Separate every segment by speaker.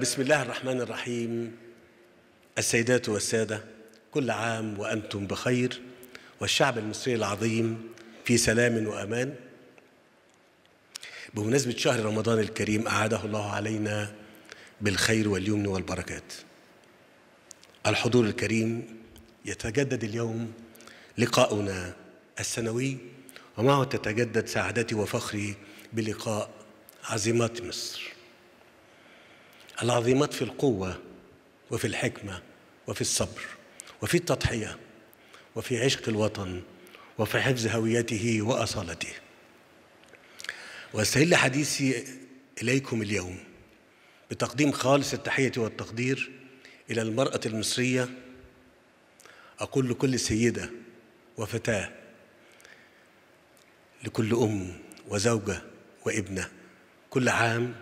Speaker 1: بسم الله الرحمن الرحيم السيدات والسادة كل عام وأنتم بخير والشعب المصري العظيم في سلام وأمان بمناسبة شهر رمضان الكريم أعاده الله علينا بالخير واليمن والبركات الحضور الكريم يتجدد اليوم لقاؤنا السنوي ومعه تتجدد سعادتي وفخري بلقاء عظيمات مصر العظيمات في القوة وفي الحكمة وفي الصبر وفي التضحية وفي عشق الوطن وفي حفظ هويته وأصالته واستهل حديثي إليكم اليوم بتقديم خالص التحية والتقدير إلى المرأة المصرية أقول لكل سيدة وفتاة لكل أم وزوجة وابنة كل عام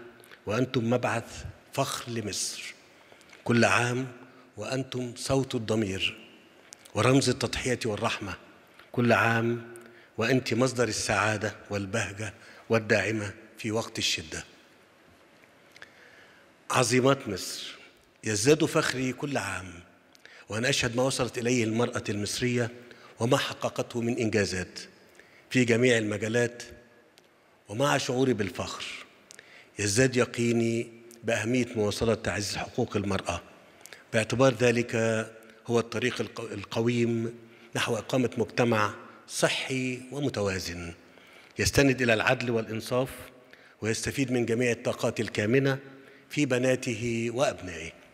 Speaker 1: وأنتم مبعث فخر لمصر كل عام وأنتم صوت الضمير ورمز التضحية والرحمة كل عام وأنت مصدر السعادة والبهجة والداعمة في وقت الشدة عظيمات مصر يزداد فخري كل عام وأنا أشهد ما وصلت إليه المرأة المصرية وما حققته من إنجازات في جميع المجالات ومع شعوري بالفخر يزداد يقيني باهميه مواصله تعزيز حقوق المراه باعتبار ذلك هو الطريق القويم نحو اقامه مجتمع صحي ومتوازن يستند الى العدل والانصاف ويستفيد من جميع الطاقات الكامنه في بناته وابنائه